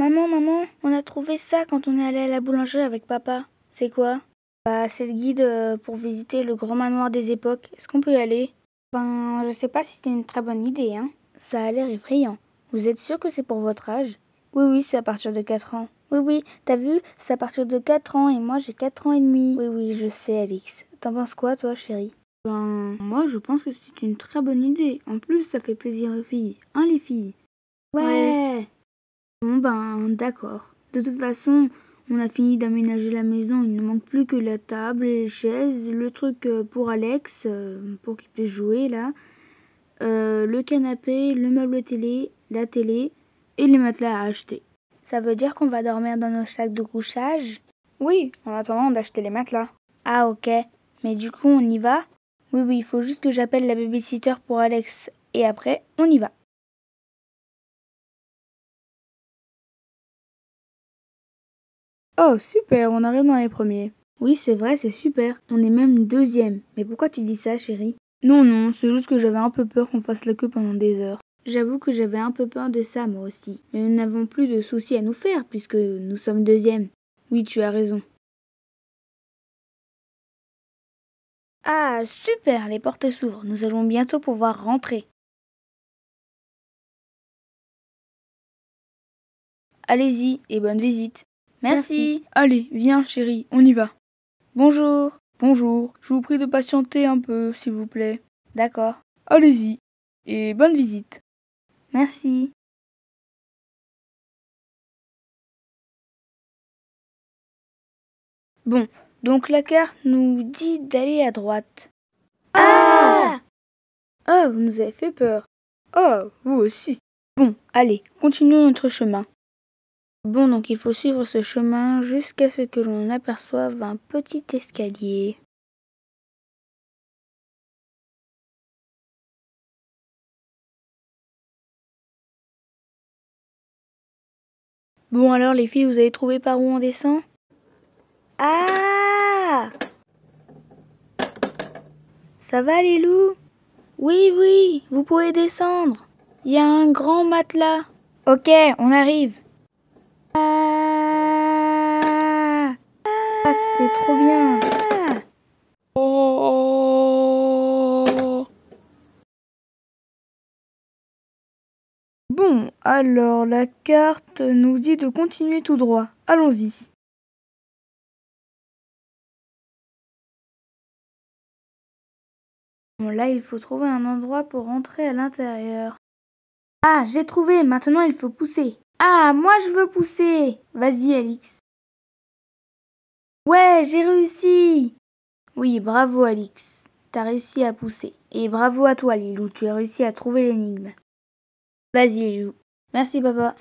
Maman, maman, on a trouvé ça quand on est allé à la boulangerie avec papa. C'est quoi Bah, c'est le guide euh, pour visiter le grand manoir des époques. Est-ce qu'on peut y aller Ben, je sais pas si c'est une très bonne idée, hein. Ça a l'air effrayant. Vous êtes sûr que c'est pour votre âge Oui, oui, c'est à partir de 4 ans. Oui, oui, t'as vu C'est à partir de 4 ans et moi j'ai 4 ans et demi. Oui, oui, je sais, Alix. T'en penses quoi, toi, chérie Ben, moi je pense que c'est une très bonne idée. En plus, ça fait plaisir aux filles. Hein, les filles ouais. Bon ben, d'accord. De toute façon, on a fini d'aménager la maison, il ne manque plus que la table les chaises, le truc euh, pour Alex, euh, pour qu'il puisse jouer là, euh, le canapé, le meuble télé, la télé et les matelas à acheter. Ça veut dire qu'on va dormir dans nos sacs de couchage Oui, en attendant d'acheter les matelas. Ah ok, mais du coup on y va Oui oui, il faut juste que j'appelle la babysitter pour Alex et après on y va. Oh, super, on arrive dans les premiers. Oui, c'est vrai, c'est super. On est même deuxième. Mais pourquoi tu dis ça, chérie Non, non, c'est juste que j'avais un peu peur qu'on fasse la queue pendant des heures. J'avoue que j'avais un peu peur de ça, moi aussi. Mais nous n'avons plus de soucis à nous faire, puisque nous sommes deuxième. Oui, tu as raison. Ah, super, les portes s'ouvrent. Nous allons bientôt pouvoir rentrer. Allez-y et bonne visite. Merci. Allez, viens chérie, on y va. Bonjour. Bonjour. Je vous prie de patienter un peu, s'il vous plaît. D'accord. Allez-y. Et bonne visite. Merci. Bon, donc la carte nous dit d'aller à droite. Ah Ah, vous nous avez fait peur. Ah, vous aussi. Bon, allez, continuons notre chemin. Bon, donc il faut suivre ce chemin jusqu'à ce que l'on aperçoive un petit escalier. Bon alors les filles, vous avez trouvé par où on descend Ah Ça va les loups Oui, oui, vous pouvez descendre. Il y a un grand matelas. Ok, on arrive. c'était trop bien. Bon, alors la carte nous dit de continuer tout droit. Allons-y. Bon, là, il faut trouver un endroit pour rentrer à l'intérieur. Ah, j'ai trouvé. Maintenant, il faut pousser. Ah, moi, je veux pousser. Vas-y, Alix. Ouais, j'ai réussi Oui, bravo Alix, t'as réussi à pousser. Et bravo à toi Lilou, tu as réussi à trouver l'énigme. Vas-y Lilou. Merci papa.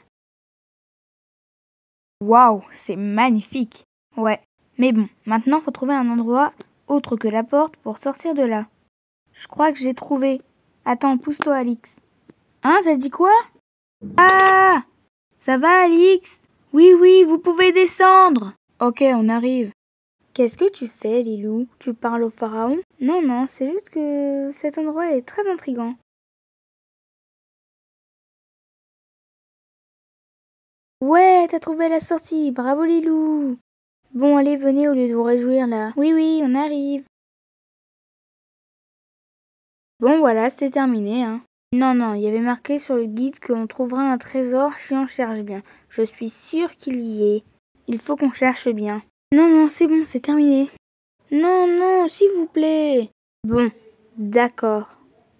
Waouh, c'est magnifique Ouais, mais bon, maintenant faut trouver un endroit autre que la porte pour sortir de là. Je crois que j'ai trouvé. Attends, pousse-toi Alix. Hein, t'as dit quoi Ah Ça va Alix Oui, oui, vous pouvez descendre Ok, on arrive. Qu'est-ce que tu fais, Lilou Tu parles au pharaon Non, non, c'est juste que cet endroit est très intrigant. Ouais, t'as trouvé la sortie, bravo Lilou Bon, allez, venez au lieu de vous réjouir là. Oui, oui, on arrive. Bon, voilà, c'était terminé. Hein. Non, non, il y avait marqué sur le guide qu'on trouvera un trésor si on cherche bien. Je suis sûre qu'il y est. Il faut qu'on cherche bien. Non, non, c'est bon, c'est terminé. Non, non, s'il vous plaît. Bon, d'accord.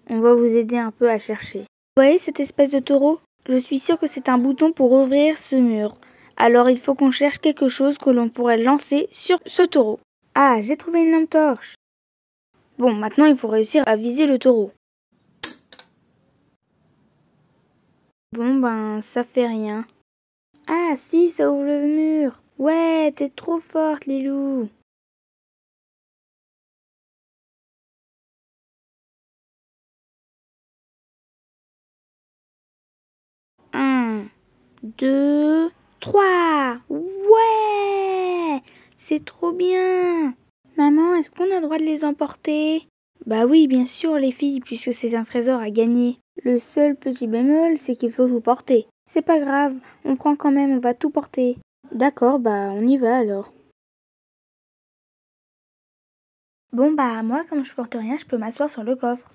On va vous aider un peu à chercher. Vous voyez cette espèce de taureau Je suis sûre que c'est un bouton pour ouvrir ce mur. Alors il faut qu'on cherche quelque chose que l'on pourrait lancer sur ce taureau. Ah, j'ai trouvé une lampe torche. Bon, maintenant il faut réussir à viser le taureau. Bon ben, ça fait rien. Ah si, ça ouvre le mur. Ouais, t'es trop forte, Lilou. Un, deux, trois. Ouais, c'est trop bien. Maman, est-ce qu'on a le droit de les emporter Bah oui, bien sûr, les filles, puisque c'est un trésor à gagner. Le seul petit bémol, c'est qu'il faut vous porter. C'est pas grave, on prend quand même, on va tout porter. D'accord, bah on y va alors. Bon bah moi comme je porte rien, je peux m'asseoir sur le coffre.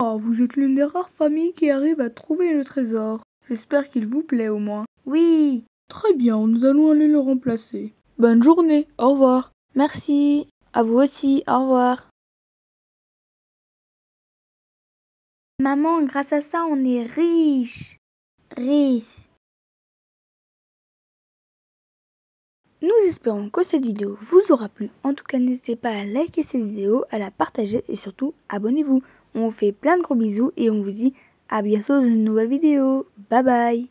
Oh, vous êtes l'une des rares familles qui arrive à trouver le trésor. J'espère qu'il vous plaît au moins. Oui. Très bien, nous allons aller le remplacer. Bonne journée, au revoir. Merci. À vous aussi, au revoir. Maman, grâce à ça, on est riche. Riche. Nous espérons que cette vidéo vous aura plu. En tout cas, n'hésitez pas à liker cette vidéo, à la partager et surtout, abonnez-vous. On vous fait plein de gros bisous et on vous dit à bientôt dans une nouvelle vidéo. Bye bye